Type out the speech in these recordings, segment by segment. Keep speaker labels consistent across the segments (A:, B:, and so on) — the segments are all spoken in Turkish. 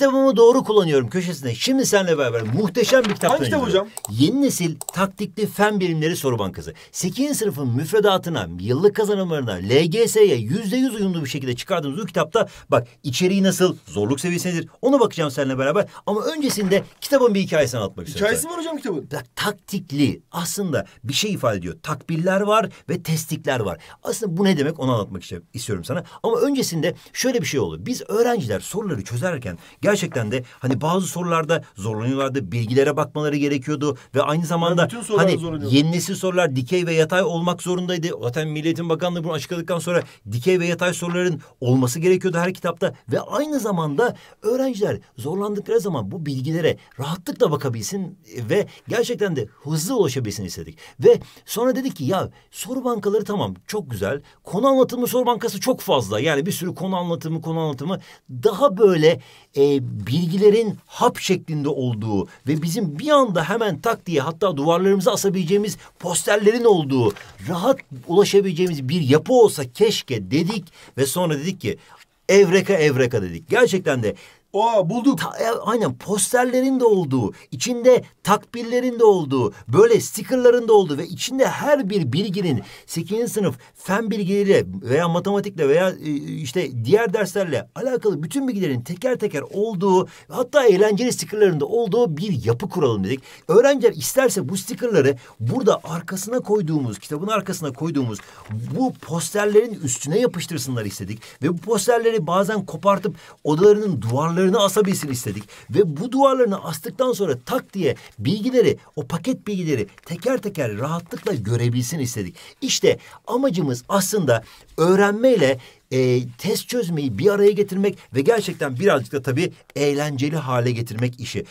A: kitabımı doğru kullanıyorum köşesinde. Şimdi senle beraber muhteşem bir kitap Hangi kitap hocam? Yeni nesil taktikli fen bilimleri soru bankası. 8. sınıfın müfredatına, yıllık kazanımlarına, LGS'ye yüzde yüz uyumlu bir şekilde çıkardığımız bu kitapta bak içeriği nasıl, zorluk seviyesi nedir ona bakacağım seninle beraber. Ama öncesinde kitabın bir hikayesini anlatmak istiyorum. Hikayesi var hocam kitabın? Bak, taktikli aslında bir şey ifade ediyor. Takbiller var ve testikler var. Aslında bu ne demek onu anlatmak istiyorum sana. Ama öncesinde şöyle bir şey oluyor. Biz öğrenciler soruları çözerken gerçekten gerçekten de hani bazı sorularda zorlanıyorlardı. Bilgilere bakmaları gerekiyordu ve aynı zamanda yani hani yeni nesil sorular dikey ve yatay olmak zorundaydı. Zaten Milliyetin Bakanlığı bunu açıkladıktan sonra dikey ve yatay soruların olması gerekiyordu her kitapta ve aynı zamanda öğrenciler zorlandıkları zaman bu bilgilere rahatlıkla bakabilsin ve gerçekten de hızlı ulaşabilsin istedik. Ve sonra dedik ki ya soru bankaları tamam çok güzel. Konu anlatımı soru bankası çok fazla. Yani bir sürü konu anlatımı konu anlatımı daha böyle e, bilgilerin hap şeklinde olduğu ve bizim bir anda hemen tak diye hatta duvarlarımıza asabileceğimiz posterlerin olduğu, rahat ulaşabileceğimiz bir yapı olsa keşke dedik ve sonra dedik ki evreka evreka dedik. Gerçekten de Oo bulduk. Ta, aynen posterlerin de olduğu, içinde takbirlerin de olduğu, böyle stickerların da olduğu ve içinde her bir bilginin 8. sınıf fen bilgileriyle veya matematikle veya e, işte diğer derslerle alakalı bütün bilgilerin teker teker olduğu hatta eğlenceli stickerların da olduğu bir yapı kuralım dedik. Öğrenciler isterse bu stickerları burada arkasına koyduğumuz, kitabın arkasına koyduğumuz bu posterlerin üstüne yapıştırsınlar istedik ve bu posterleri bazen kopartıp odalarının duvarları duvarlarını asabilsin istedik. Ve bu duvarlarını astıktan sonra tak diye bilgileri, o paket bilgileri teker teker rahatlıkla görebilsin istedik. İşte amacımız aslında öğrenmeyle e, test çözmeyi bir araya getirmek ve gerçekten birazcık da tabii eğlenceli hale getirmek işi.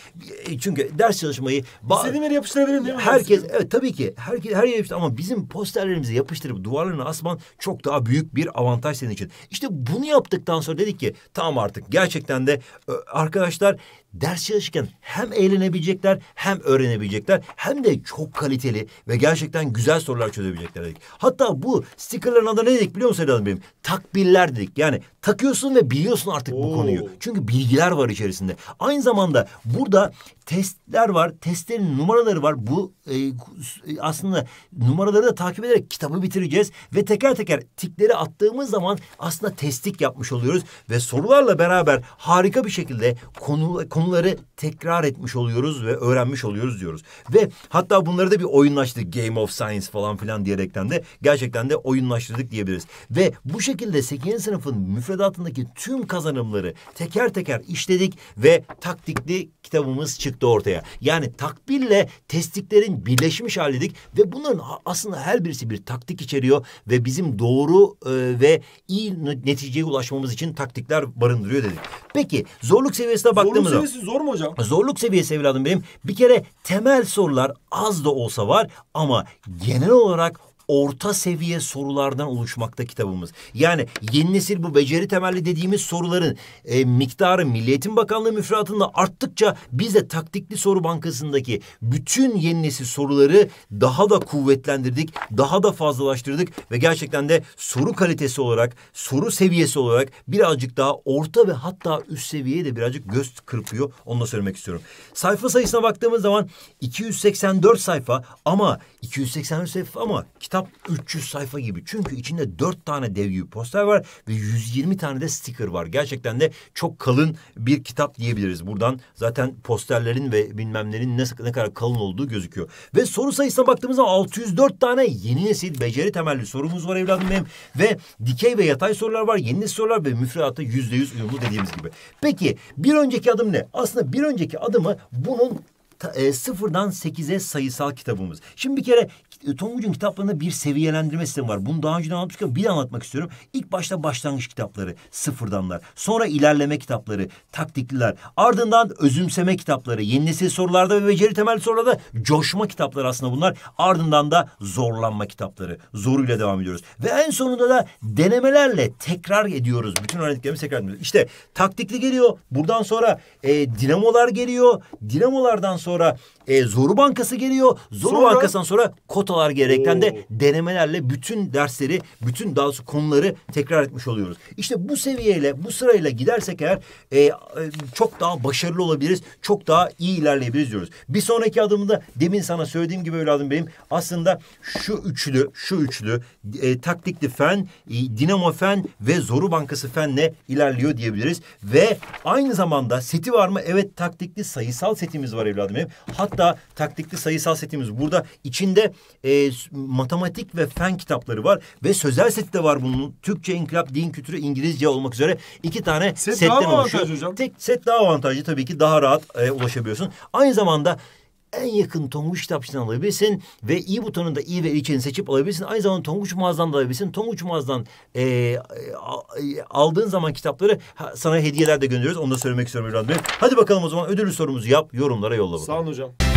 A: E, çünkü ders çalışmayı... İstediğin yere yapıştırabilirim değil mi? Herkes, evet tabii ki. Herkes, her yere yapıştır ama bizim posterlerimizi yapıştırıp duvarlarına asman çok daha büyük bir avantaj senin için. İşte bunu yaptıktan sonra dedik ki tamam artık gerçekten de e, arkadaşlar ders çalışırken hem eğlenebilecekler hem öğrenebilecekler hem de çok kaliteli ve gerçekten güzel sorular çözebilecekler dedik. Hatta bu stickerların adı ne dedik biliyor musun Hanım benim? Takbirler dedik. Yani takıyorsun ve biliyorsun artık Oo. bu konuyu. Çünkü bilgiler var içerisinde. Aynı zamanda burada testler var. Testlerin numaraları var. Bu e, e, aslında numaraları da takip ederek kitabı bitireceğiz ve teker teker tikleri attığımız zaman aslında testik yapmış oluyoruz ve sorularla beraber harika bir şekilde konu, konuları tekrar etmiş oluyoruz ve öğrenmiş oluyoruz diyoruz. Ve hatta bunları da bir oyunlaştık. Game of Science falan filan diyerekten de gerçekten de oyunlaştırdık diyebiliriz. Ve bu şekilde 8. sınıfın müfredatındaki tüm kazanımları teker teker işledik ve taktikli kitabımız çıktı ortaya. Yani takbirle testiklerin birleşmiş halidik ve bunların aslında her birisi bir taktik içeriyor ve bizim doğru e, ve iyi neticeye ulaşmamız için taktikler barındırıyor dedik. Peki zorluk seviyesine baktığımızda... Zorluk seviyesi zor mu hocam? Zorluk seviyesi evladım benim. Bir kere temel sorular az da olsa var ama genel olarak orta seviye sorulardan oluşmakta kitabımız. Yani yeni nesil bu beceri temelli dediğimiz soruların e, miktarı Milli Eğitim Bakanlığı müfredatında arttıkça biz de taktikli soru bankasındaki bütün yeni nesil soruları daha da kuvvetlendirdik, daha da fazlalaştırdık ve gerçekten de soru kalitesi olarak, soru seviyesi olarak birazcık daha orta ve hatta üst seviyeye de birazcık göz kırpıyor. Onu da söylemek istiyorum. Sayfa sayısına baktığımız zaman 284 sayfa ama 284 sayfa ama kitap kitap 300 sayfa gibi. Çünkü içinde 4 tane dev gibi poster var ve 120 tane de sticker var. Gerçekten de çok kalın bir kitap diyebiliriz. Buradan zaten posterlerin ve bilmemlerin ne, ne kadar kalın olduğu gözüküyor. Ve soru sayısına baktığımızda 604 tane yeni nesil beceri temelli sorumuz var evladım benim. Ve dikey ve yatay sorular var. Yeni nesil sorular ve müfredata %100 uyumlu dediğimiz gibi. Peki bir önceki adım ne? Aslında bir önceki adımı bunun e, sıfırdan sekize sayısal kitabımız. Şimdi bir kere Tonguç'un kitaplarında bir seviyelendirme sistemi var. Bunu daha önce anlatmıştık ama bir daha anlatmak istiyorum. İlk başta başlangıç kitapları, sıfırdanlar. Sonra ilerleme kitapları, taktikliler. Ardından özümseme kitapları, yeni nesil sorularda ve beceri temel sorularda coşma kitapları aslında bunlar. Ardından da zorlanma kitapları. Zoruyla devam ediyoruz. Ve en sonunda da denemelerle tekrar ediyoruz. Bütün öğrendiklerimizi tekrar ediyoruz. İşte taktikli geliyor. Buradan sonra e, dinamolar geliyor. Dinamolardan sonra e, Zoru Bankası geliyor. Zoru sonra... Bankası'ndan sonra kotalar gerekten Oo. de denemelerle bütün dersleri, bütün daha konuları tekrar etmiş oluyoruz. İşte bu seviyeyle, bu sırayla gidersek eğer e, e, çok daha başarılı olabiliriz. Çok daha iyi ilerleyebiliriz diyoruz. Bir sonraki adımda demin sana söylediğim gibi evladım benim aslında şu üçlü, şu üçlü e, taktikli fen, e, dinamo fen ve Zoru Bankası fenle ilerliyor diyebiliriz. Ve aynı zamanda seti var mı? Evet taktikli sayısal setimiz var evladım benim. Hatta Hatta taktikli sayısal setimiz burada. içinde e, matematik ve fen kitapları var. Ve sözel set de var bunun. Türkçe, inkılap Din Kültürü, İngilizce olmak üzere iki tane set setten oluşuyor. Hocam. Tek set daha avantajlı tabii ki daha rahat e, ulaşabiliyorsun. Aynı zamanda en yakın tonguç kitapçıdan alabilirsin ve i butonunda i ve içini seçip alabilirsin. Aynı zamanda tonguç mağazadan da alabilirsin. Tonguç mağazadan e, e, aldığın zaman kitapları sana hediyeler de gönderiyoruz. Onu da söylemek istiyorum Evlat Bey. Hadi bakalım o zaman ödüllü sorumuzu yap, yorumlara yolla bakalım. Sağ olun hocam.